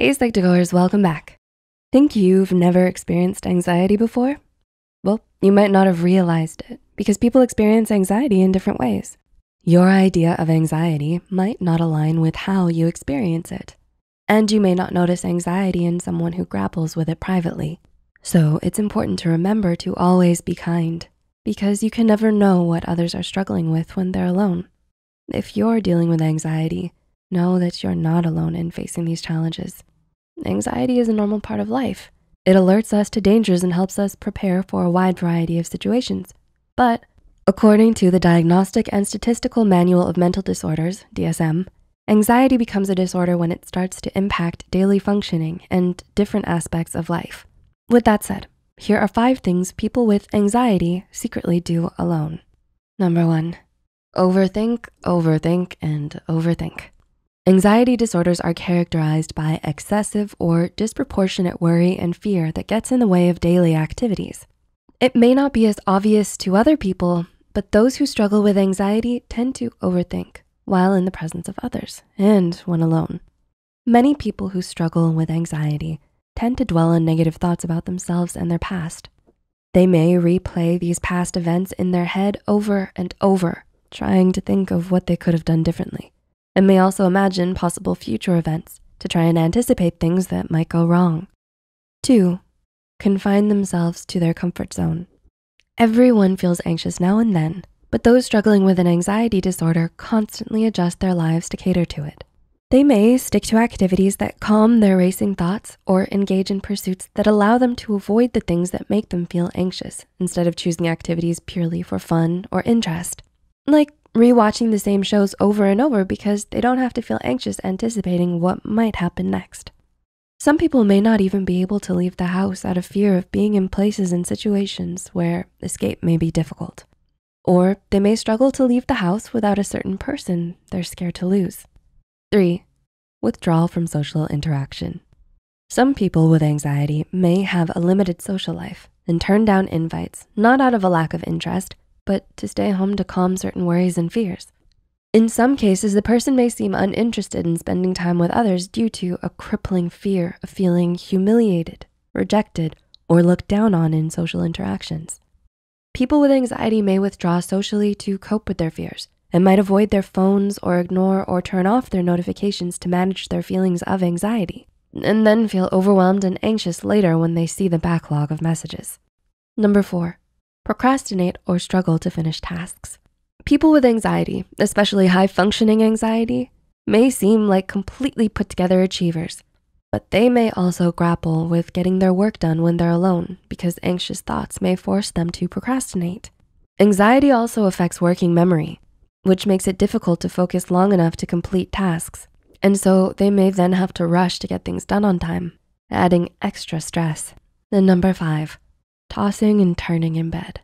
Hey, Psych2Goers, welcome back. Think you've never experienced anxiety before? Well, you might not have realized it because people experience anxiety in different ways. Your idea of anxiety might not align with how you experience it. And you may not notice anxiety in someone who grapples with it privately. So it's important to remember to always be kind because you can never know what others are struggling with when they're alone. If you're dealing with anxiety, know that you're not alone in facing these challenges. Anxiety is a normal part of life. It alerts us to dangers and helps us prepare for a wide variety of situations. But according to the Diagnostic and Statistical Manual of Mental Disorders, DSM, anxiety becomes a disorder when it starts to impact daily functioning and different aspects of life. With that said, here are five things people with anxiety secretly do alone. Number one, overthink, overthink, and overthink. Anxiety disorders are characterized by excessive or disproportionate worry and fear that gets in the way of daily activities. It may not be as obvious to other people, but those who struggle with anxiety tend to overthink while in the presence of others and when alone. Many people who struggle with anxiety tend to dwell on negative thoughts about themselves and their past. They may replay these past events in their head over and over, trying to think of what they could have done differently and may also imagine possible future events to try and anticipate things that might go wrong. Two, confine themselves to their comfort zone. Everyone feels anxious now and then, but those struggling with an anxiety disorder constantly adjust their lives to cater to it. They may stick to activities that calm their racing thoughts or engage in pursuits that allow them to avoid the things that make them feel anxious instead of choosing activities purely for fun or interest, like rewatching the same shows over and over because they don't have to feel anxious anticipating what might happen next. Some people may not even be able to leave the house out of fear of being in places and situations where escape may be difficult. Or they may struggle to leave the house without a certain person they're scared to lose. Three, withdrawal from social interaction. Some people with anxiety may have a limited social life and turn down invites, not out of a lack of interest, but to stay home to calm certain worries and fears. In some cases, the person may seem uninterested in spending time with others due to a crippling fear of feeling humiliated, rejected, or looked down on in social interactions. People with anxiety may withdraw socially to cope with their fears and might avoid their phones or ignore or turn off their notifications to manage their feelings of anxiety, and then feel overwhelmed and anxious later when they see the backlog of messages. Number four, procrastinate, or struggle to finish tasks. People with anxiety, especially high functioning anxiety, may seem like completely put together achievers, but they may also grapple with getting their work done when they're alone because anxious thoughts may force them to procrastinate. Anxiety also affects working memory, which makes it difficult to focus long enough to complete tasks, and so they may then have to rush to get things done on time, adding extra stress. And number five, tossing and turning in bed.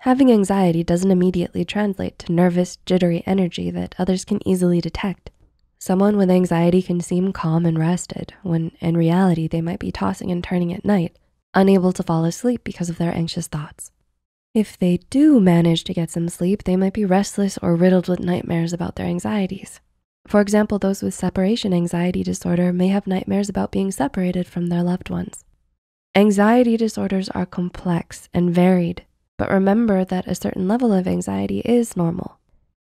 Having anxiety doesn't immediately translate to nervous, jittery energy that others can easily detect. Someone with anxiety can seem calm and rested when in reality they might be tossing and turning at night, unable to fall asleep because of their anxious thoughts. If they do manage to get some sleep, they might be restless or riddled with nightmares about their anxieties. For example, those with separation anxiety disorder may have nightmares about being separated from their loved ones. Anxiety disorders are complex and varied, but remember that a certain level of anxiety is normal.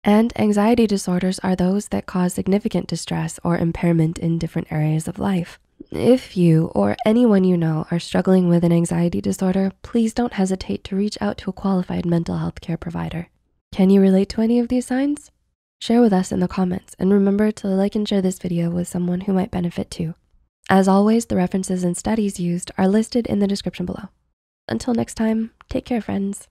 And anxiety disorders are those that cause significant distress or impairment in different areas of life. If you or anyone you know are struggling with an anxiety disorder, please don't hesitate to reach out to a qualified mental health care provider. Can you relate to any of these signs? Share with us in the comments and remember to like and share this video with someone who might benefit too. As always, the references and studies used are listed in the description below. Until next time, take care, friends.